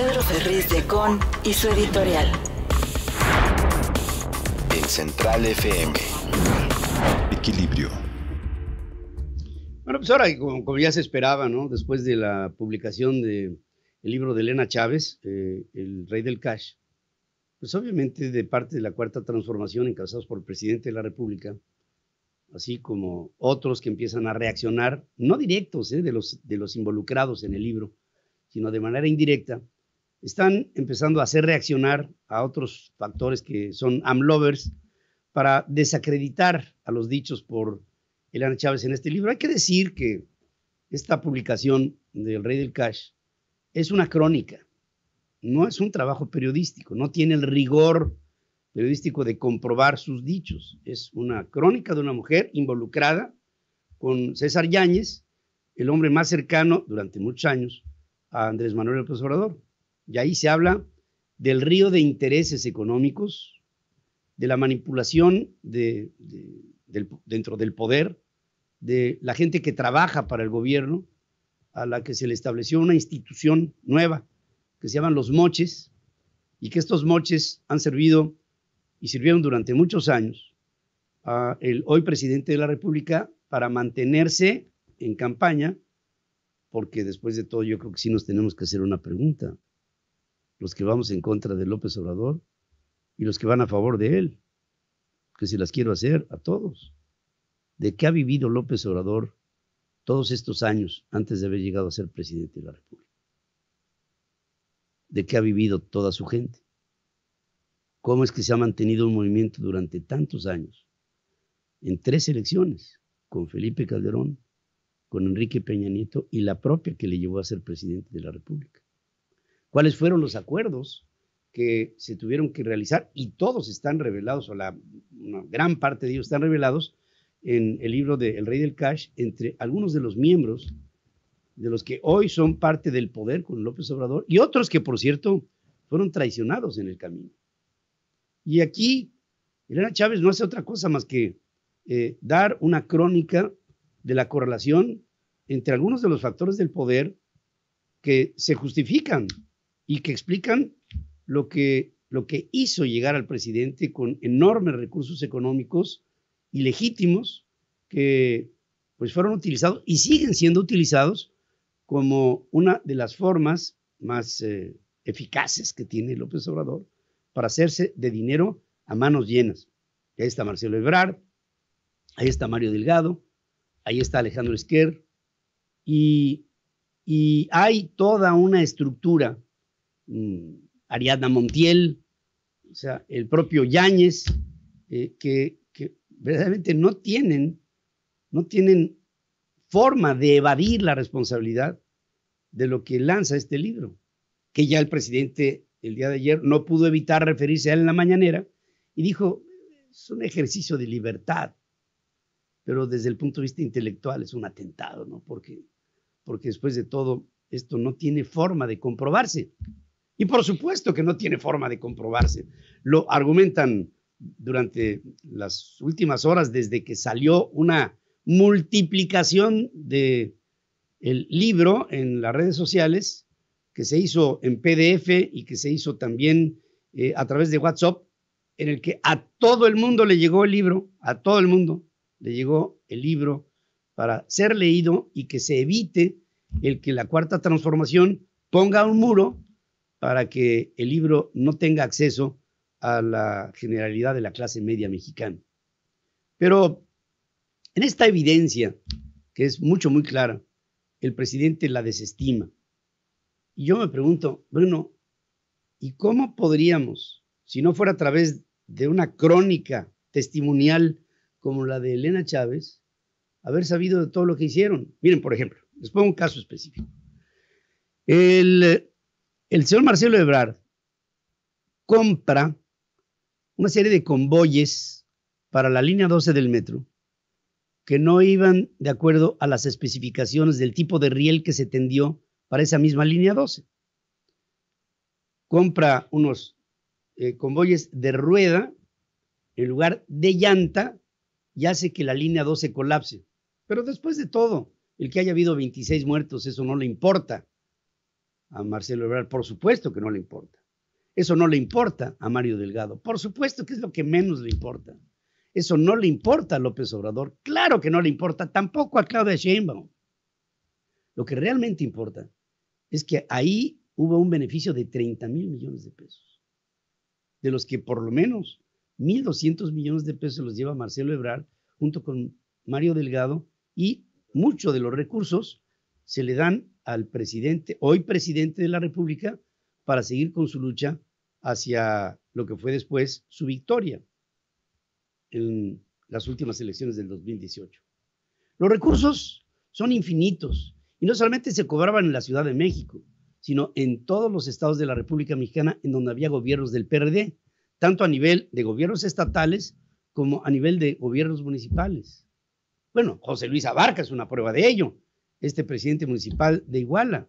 Pedro Ferriz de Con y su editorial. En Central FM. Equilibrio. Bueno, pues ahora, como, ya se esperaba, Después de la publicación del libro de Elena Chávez, eh, El Rey del Cash, pues obviamente de parte de la Cuarta Transformación encabezados por el presidente de la República, así como otros que empiezan a reaccionar, no directos ¿eh? de, los, de los involucrados en el libro, sino de manera indirecta, están empezando a hacer reaccionar a otros factores que son amlovers para desacreditar a los dichos por Elena Chávez en este libro. Hay que decir que esta publicación del Rey del Cash es una crónica, no es un trabajo periodístico, no tiene el rigor periodístico de comprobar sus dichos. Es una crónica de una mujer involucrada con César Yáñez, el hombre más cercano durante muchos años a Andrés Manuel López Obrador. Y ahí se habla del río de intereses económicos, de la manipulación dentro del poder, de la gente que trabaja para el gobierno, a la que se le estableció una institución nueva que se llaman los moches, y que estos moches han servido y sirvieron durante muchos años a hoy presidente de la República para mantenerse en campaña, porque después de todo yo creo que sí nos tenemos que hacer una pregunta los que vamos en contra de López Obrador y los que van a favor de él, que si las quiero hacer a todos. ¿De qué ha vivido López Obrador todos estos años antes de haber llegado a ser presidente de la República? ¿De qué ha vivido toda su gente? ¿Cómo es que se ha mantenido un movimiento durante tantos años? En tres elecciones, con Felipe Calderón, con Enrique Peña Nieto y la propia que le llevó a ser presidente de la República cuáles fueron los acuerdos que se tuvieron que realizar y todos están revelados, o la una gran parte de ellos están revelados en el libro de El Rey del Cash entre algunos de los miembros de los que hoy son parte del poder con López Obrador y otros que, por cierto, fueron traicionados en el camino. Y aquí, Elena Chávez no hace otra cosa más que eh, dar una crónica de la correlación entre algunos de los factores del poder que se justifican y que explican lo que, lo que hizo llegar al presidente con enormes recursos económicos ilegítimos que pues fueron utilizados y siguen siendo utilizados como una de las formas más eh, eficaces que tiene López Obrador para hacerse de dinero a manos llenas. Ahí está Marcelo Ebrard, ahí está Mario Delgado, ahí está Alejandro Esquer, y, y hay toda una estructura Mm, Ariadna Montiel, o sea, el propio Yáñez, eh, que, verdaderamente no tienen, no tienen forma de evadir la responsabilidad de lo que lanza este libro, que ya el presidente el día de ayer no pudo evitar referirse a él en la mañanera y dijo, es un ejercicio de libertad, pero desde el punto de vista intelectual es un atentado, ¿no? Porque, porque después de todo, esto no tiene forma de comprobarse. Y por supuesto que no tiene forma de comprobarse. Lo argumentan durante las últimas horas desde que salió una multiplicación de el libro en las redes sociales que se hizo en PDF y que se hizo también eh, a través de WhatsApp, en el que a todo el mundo le llegó el libro, a todo el mundo le llegó el libro para ser leído y que se evite el que la cuarta transformación ponga un muro para que el libro no tenga acceso a la generalidad de la clase media mexicana. Pero en esta evidencia, que es mucho, muy clara, el presidente la desestima. Y yo me pregunto, Bruno, ¿y cómo podríamos, si no fuera a través de una crónica testimonial como la de Elena Chávez, haber sabido de todo lo que hicieron? Miren, por ejemplo, les pongo un caso específico. El el señor Marcelo Ebrard compra una serie de convoyes para la línea 12 del metro que no iban de acuerdo a las especificaciones del tipo de riel que se tendió para esa misma línea 12. Compra unos eh, convoyes de rueda en lugar de llanta y hace que la línea 12 colapse. Pero después de todo, el que haya habido 26 muertos, eso no le importa a Marcelo Ebrard, por supuesto que no le importa. Eso no le importa a Mario Delgado, por supuesto que es lo que menos le importa. Eso no le importa a López Obrador, claro que no le importa, tampoco a Claudia Sheinbaum. Lo que realmente importa es que ahí hubo un beneficio de 30 mil millones de pesos, de los que por lo menos 1.200 millones de pesos los lleva Marcelo Ebrard junto con Mario Delgado y mucho de los recursos se le dan al presidente, hoy presidente de la República, para seguir con su lucha hacia lo que fue después su victoria en las últimas elecciones del 2018. Los recursos son infinitos y no solamente se cobraban en la Ciudad de México, sino en todos los estados de la República Mexicana en donde había gobiernos del PRD, tanto a nivel de gobiernos estatales como a nivel de gobiernos municipales. Bueno, José Luis Abarca es una prueba de ello este presidente municipal de Iguala,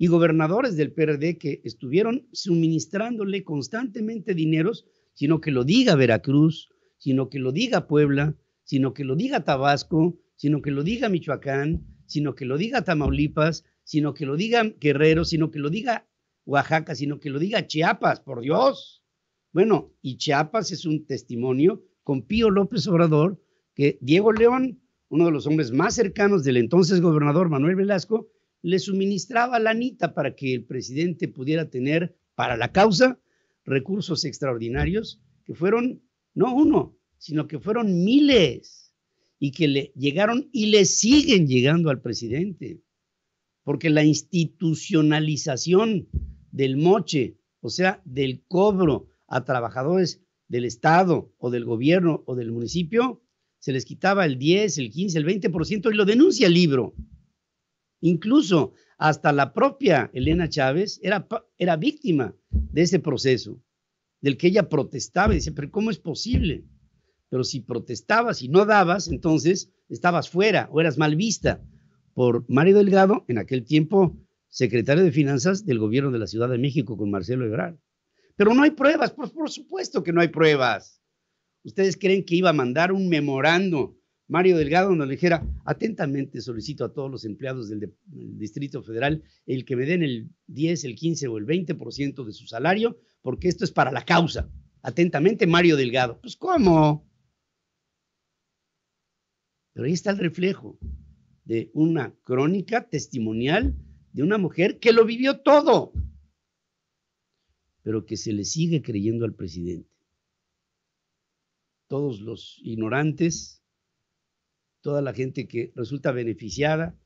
y gobernadores del PRD que estuvieron suministrándole constantemente dineros, sino que lo diga Veracruz, sino que lo diga Puebla, sino que lo diga Tabasco, sino que lo diga Michoacán, sino que lo diga Tamaulipas, sino que lo diga Guerrero, sino que lo diga Oaxaca, sino que lo diga Chiapas, por Dios. Bueno, y Chiapas es un testimonio con Pío López Obrador que Diego León uno de los hombres más cercanos del entonces gobernador Manuel Velasco, le suministraba la anita para que el presidente pudiera tener para la causa recursos extraordinarios que fueron no uno, sino que fueron miles y que le llegaron y le siguen llegando al presidente. Porque la institucionalización del moche, o sea, del cobro a trabajadores del Estado o del gobierno o del municipio, se les quitaba el 10, el 15, el 20% y lo denuncia el libro. Incluso hasta la propia Elena Chávez era, era víctima de ese proceso, del que ella protestaba y decía, pero ¿cómo es posible? Pero si protestabas y no dabas, entonces estabas fuera o eras mal vista por Mario Delgado, en aquel tiempo secretario de Finanzas del gobierno de la Ciudad de México con Marcelo Ebrard. Pero no hay pruebas, pues, por supuesto que no hay pruebas. ¿Ustedes creen que iba a mandar un memorando Mario Delgado donde le dijera, atentamente solicito a todos los empleados del, del, Distrito Federal el que me den el 10, el 15 o el 20% de su salario, porque esto es para la causa. Atentamente, Mario Delgado. Pues ¿cómo? Pero ahí está el reflejo de una crónica testimonial de una mujer que lo vivió todo, pero que se le sigue creyendo al presidente todos los ignorantes, toda la gente que resulta beneficiada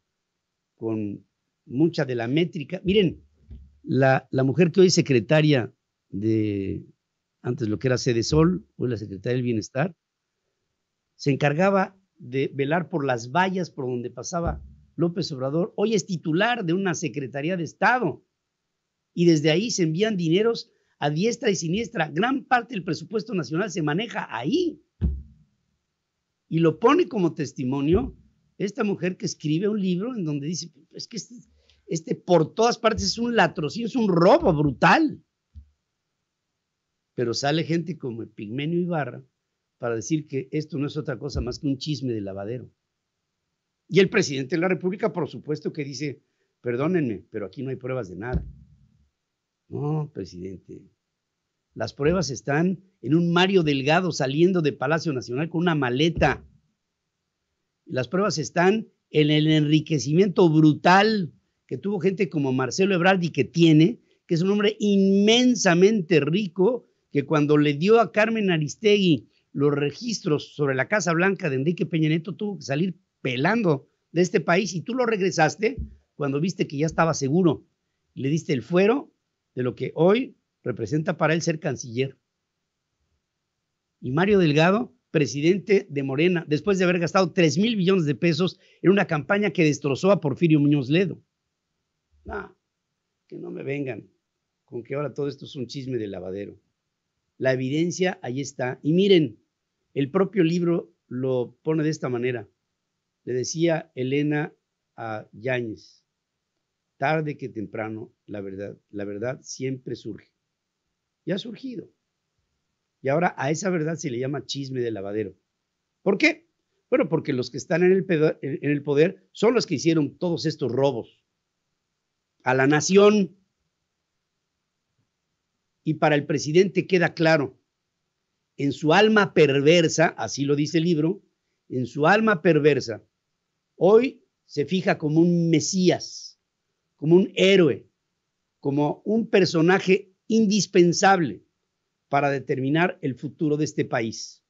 con mucha de la métrica. Miren, la, mujer que hoy es secretaria de, antes lo que era Sede Sol, hoy la secretaria del Bienestar, se encargaba de velar por las vallas por donde pasaba López Obrador. Hoy es titular de una Secretaría de Estado y desde ahí se envían dineros a diestra y siniestra. Gran parte del presupuesto nacional se maneja ahí. Y lo pone como testimonio esta mujer que escribe un libro en donde dice, es que este, este por todas partes es un latrocino, es un robo brutal. Pero sale gente como Pigmenio Ibarra para decir que esto no es otra cosa más que un chisme de lavadero. Y el presidente de la República, por supuesto, que dice, perdónenme, pero aquí no hay pruebas de nada. No, presidente, las pruebas están en un Mario Delgado saliendo de Palacio Nacional con una maleta. Las pruebas están en el enriquecimiento brutal que tuvo gente como Marcelo Ebraldi que tiene, que es un hombre inmensamente rico, que cuando le dio a Carmen Aristegui los registros sobre la Casa Blanca de Enrique Peña Nieto, tuvo que salir pelando de este país y tú lo regresaste cuando viste que ya estaba seguro. Le diste el fuero de lo que hoy representa para él ser canciller. Y Mario Delgado, presidente de Morena, después de haber gastado 3 mil millones de pesos en una campaña que destrozó a Porfirio Muñoz Ledo. Ah, que no me vengan con que ahora todo esto es un chisme de lavadero. La evidencia ahí está. Y miren, el propio libro lo pone de esta manera. Le decía Elena a Yáñez, tarde que temprano, la verdad, la verdad siempre surge y ha surgido. Y ahora a esa verdad se le llama chisme de lavadero. ¿Por qué? Bueno, porque los que están en el, en el poder son los que hicieron todos estos robos a la nación. Y para el presidente queda claro, en su alma perversa, así lo dice el libro, en su alma perversa, hoy se fija como un mesías, como un héroe, como un personaje indispensable para determinar el futuro de este país.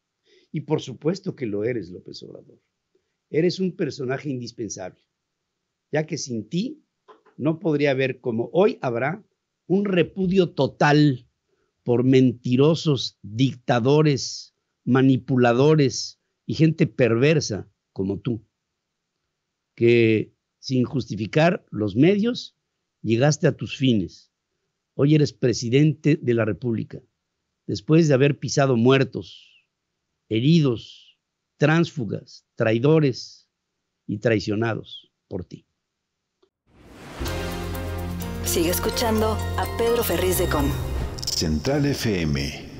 Y por supuesto que lo eres, López Obrador. Eres un personaje indispensable, ya que sin ti no podría haber, como hoy habrá, un repudio total por mentirosos, dictadores, manipuladores y gente perversa como tú, que sin justificar los medios llegaste a tus fines Hoy eres presidente de la República, después de haber pisado muertos, heridos, tránsfugas, traidores y traicionados por ti. Sigue escuchando a Pedro Ferriz de Con. Central FM